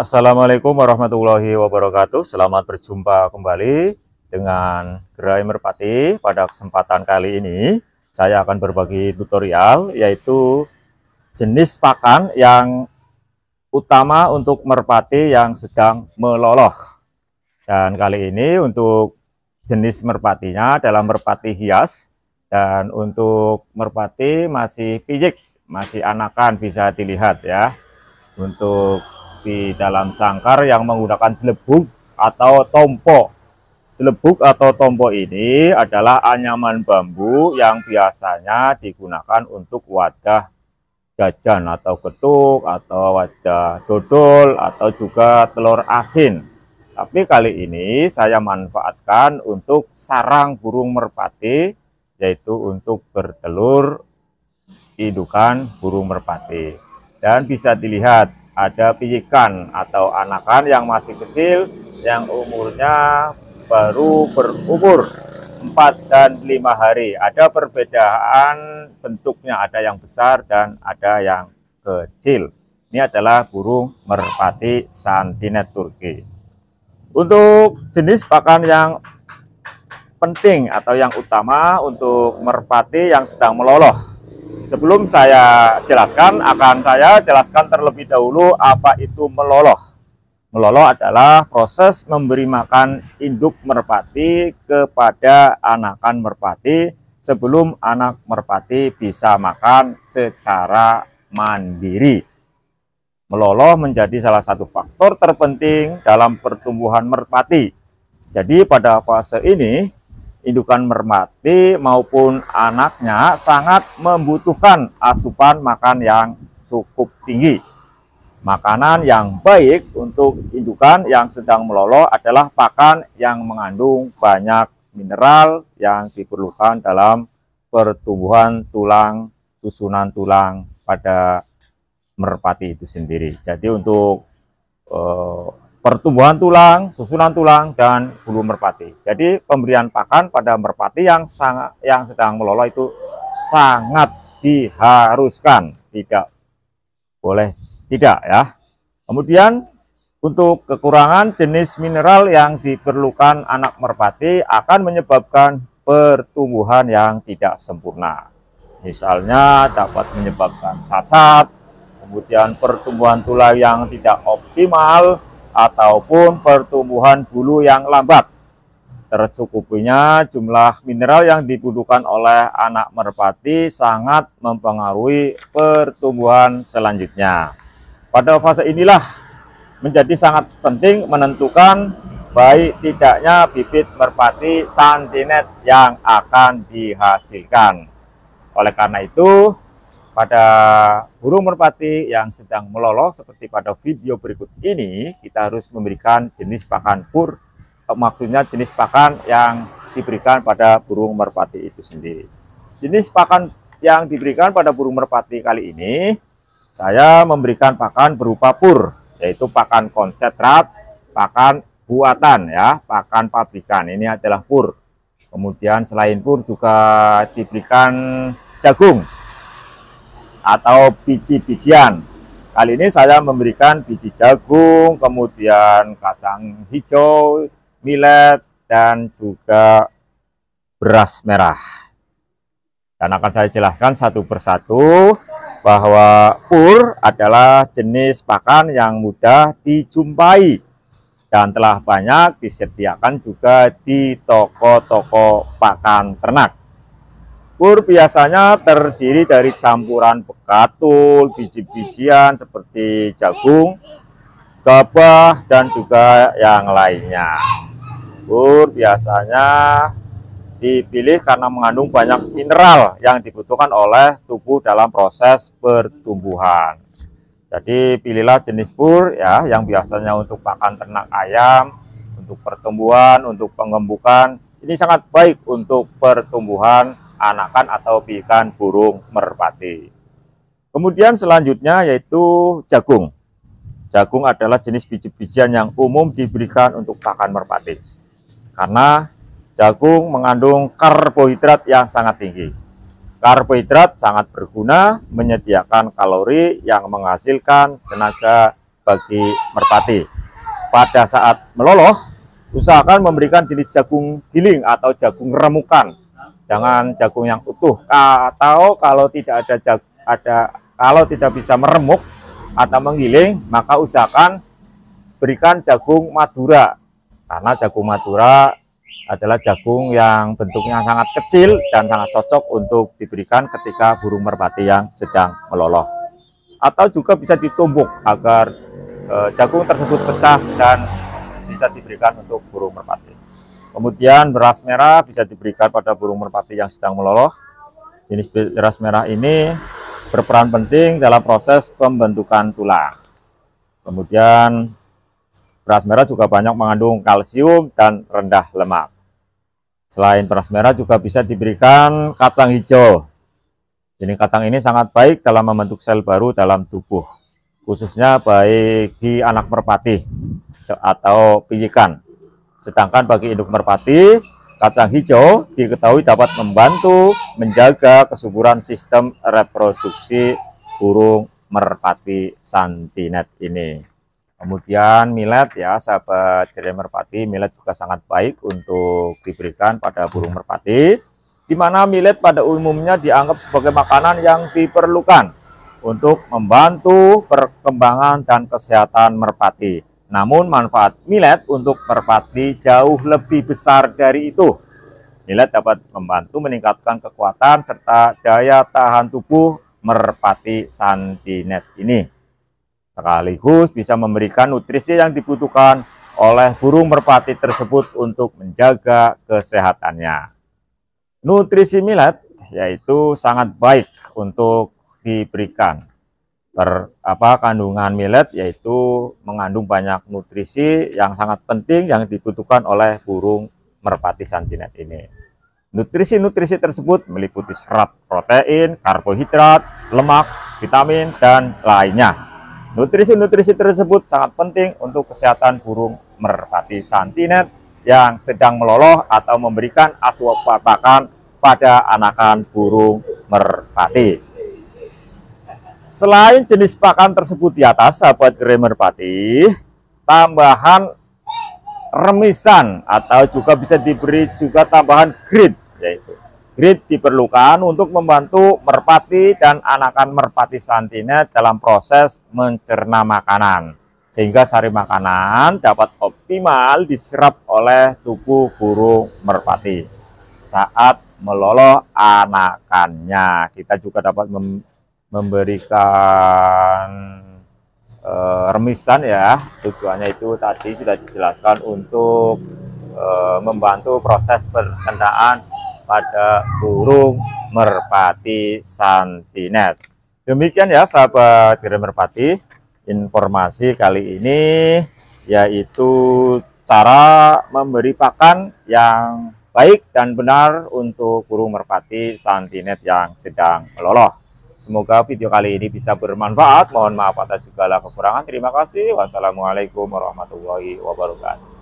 Assalamualaikum warahmatullahi wabarakatuh. Selamat berjumpa kembali dengan Gerai Merpati. Pada kesempatan kali ini, saya akan berbagi tutorial yaitu jenis pakan yang utama untuk merpati yang sedang meloloh. Dan kali ini untuk jenis merpatinya dalam merpati hias dan untuk merpati masih pijik, masih anakan bisa dilihat ya. Untuk di dalam sangkar yang menggunakan belebuk atau tompo. Belebuk atau tompo ini adalah anyaman bambu yang biasanya digunakan untuk wadah jajan atau ketuk atau wadah dodol atau juga telur asin. Tapi kali ini saya manfaatkan untuk sarang burung merpati yaitu untuk bertelur indukan burung merpati. Dan bisa dilihat ada pijikan atau anakan yang masih kecil yang umurnya baru berumur 4 dan 5 hari. Ada perbedaan bentuknya, ada yang besar dan ada yang kecil. Ini adalah burung merpati santinet Turki. Untuk jenis pakan yang penting atau yang utama untuk merpati yang sedang meloloh Sebelum saya jelaskan, akan saya jelaskan terlebih dahulu apa itu meloloh. Meloloh adalah proses memberi makan induk merpati kepada anakan merpati sebelum anak merpati bisa makan secara mandiri. Meloloh menjadi salah satu faktor terpenting dalam pertumbuhan merpati. Jadi pada fase ini, indukan merpati maupun anaknya sangat membutuhkan asupan makan yang cukup tinggi. Makanan yang baik untuk indukan yang sedang meloloh adalah pakan yang mengandung banyak mineral yang diperlukan dalam pertumbuhan tulang, susunan tulang pada merpati itu sendiri. Jadi untuk eh, pertumbuhan tulang, susunan tulang, dan bulu merpati. Jadi pemberian pakan pada merpati yang sangat yang sedang meloloh itu sangat diharuskan, tidak boleh tidak ya. Kemudian untuk kekurangan jenis mineral yang diperlukan anak merpati akan menyebabkan pertumbuhan yang tidak sempurna. Misalnya dapat menyebabkan cacat, kemudian pertumbuhan tulang yang tidak optimal, ataupun pertumbuhan bulu yang lambat. Tercukupinya jumlah mineral yang dibutuhkan oleh anak merpati sangat mempengaruhi pertumbuhan selanjutnya. Pada fase inilah menjadi sangat penting menentukan baik tidaknya bibit merpati santinet yang akan dihasilkan. Oleh karena itu, pada burung merpati yang sedang meloloh seperti pada video berikut ini, kita harus memberikan jenis pakan pur, eh, maksudnya jenis pakan yang diberikan pada burung merpati itu sendiri. Jenis pakan yang diberikan pada burung merpati kali ini, saya memberikan pakan berupa pur, yaitu pakan konsentrat, pakan buatan ya, pakan pabrikan. Ini adalah pur. Kemudian selain pur juga diberikan jagung atau biji-bijian. Kali ini saya memberikan biji jagung, kemudian kacang hijau, millet dan juga beras merah. Dan akan saya jelaskan satu persatu bahwa pur adalah jenis pakan yang mudah dijumpai dan telah banyak disediakan juga di toko-toko pakan ternak pur biasanya terdiri dari campuran bekatul, biji-bijian seperti jagung, gabah, dan juga yang lainnya. Pur biasanya dipilih karena mengandung banyak mineral yang dibutuhkan oleh tubuh dalam proses pertumbuhan. Jadi pilihlah jenis pur ya yang biasanya untuk pakan ternak ayam, untuk pertumbuhan, untuk pengembukan. Ini sangat baik untuk pertumbuhan anakan atau pikan burung merpati. Kemudian selanjutnya yaitu jagung. Jagung adalah jenis biji-bijian yang umum diberikan untuk pakan merpati. Karena jagung mengandung karbohidrat yang sangat tinggi. Karbohidrat sangat berguna menyediakan kalori yang menghasilkan tenaga bagi merpati. Pada saat meloloh, usahakan memberikan jenis jagung giling atau jagung remukan jangan jagung yang utuh atau kalau tidak ada jag ada kalau tidak bisa meremuk atau menggiling maka usahakan berikan jagung madura karena jagung madura adalah jagung yang bentuknya sangat kecil dan sangat cocok untuk diberikan ketika burung merpati yang sedang meloloh. Atau juga bisa ditumbuk agar eh, jagung tersebut pecah dan bisa diberikan untuk burung merpati. Kemudian beras merah bisa diberikan pada burung merpati yang sedang meloloh. Jenis beras merah ini berperan penting dalam proses pembentukan tulang. Kemudian beras merah juga banyak mengandung kalsium dan rendah lemak. Selain beras merah juga bisa diberikan kacang hijau. Jenis kacang ini sangat baik dalam membentuk sel baru dalam tubuh, khususnya baik di anak merpati atau pijikan. Sedangkan bagi induk merpati, kacang hijau diketahui dapat membantu menjaga kesuburan sistem reproduksi burung merpati santinet ini. Kemudian milet ya sahabat gerai merpati, milet juga sangat baik untuk diberikan pada burung merpati di mana milet pada umumnya dianggap sebagai makanan yang diperlukan untuk membantu perkembangan dan kesehatan merpati. Namun manfaat millet untuk merpati jauh lebih besar dari itu. Milet dapat membantu meningkatkan kekuatan serta daya tahan tubuh merpati santinet ini. Sekaligus bisa memberikan nutrisi yang dibutuhkan oleh burung merpati tersebut untuk menjaga kesehatannya. Nutrisi millet yaitu sangat baik untuk diberikan ter apa kandungan millet yaitu mengandung banyak nutrisi yang sangat penting yang dibutuhkan oleh burung merpati santinet ini. Nutrisi-nutrisi tersebut meliputi serat protein, karbohidrat, lemak, vitamin, dan lainnya. Nutrisi-nutrisi tersebut sangat penting untuk kesehatan burung merpati santinet yang sedang meloloh atau memberikan asupan pakan pada anakan burung merpati. Selain jenis pakan tersebut di atas, sahabat Grammar Pati, tambahan remisan atau juga bisa diberi juga tambahan grid yaitu grid diperlukan untuk membantu merpati dan anakan merpati santinya dalam proses mencerna makanan sehingga sari makanan dapat optimal diserap oleh tubuh burung merpati saat meloloh anakannya kita juga dapat memberikan e, remisan ya tujuannya itu tadi sudah dijelaskan untuk e, membantu proses perkenaan pada burung merpati santinet demikian ya sahabat kira merpati informasi kali ini yaitu cara memberi pakan yang baik dan benar untuk burung merpati santinet yang sedang meloloh Semoga video kali ini bisa bermanfaat. Mohon maaf atas segala kekurangan. Terima kasih. Wassalamualaikum warahmatullahi wabarakatuh.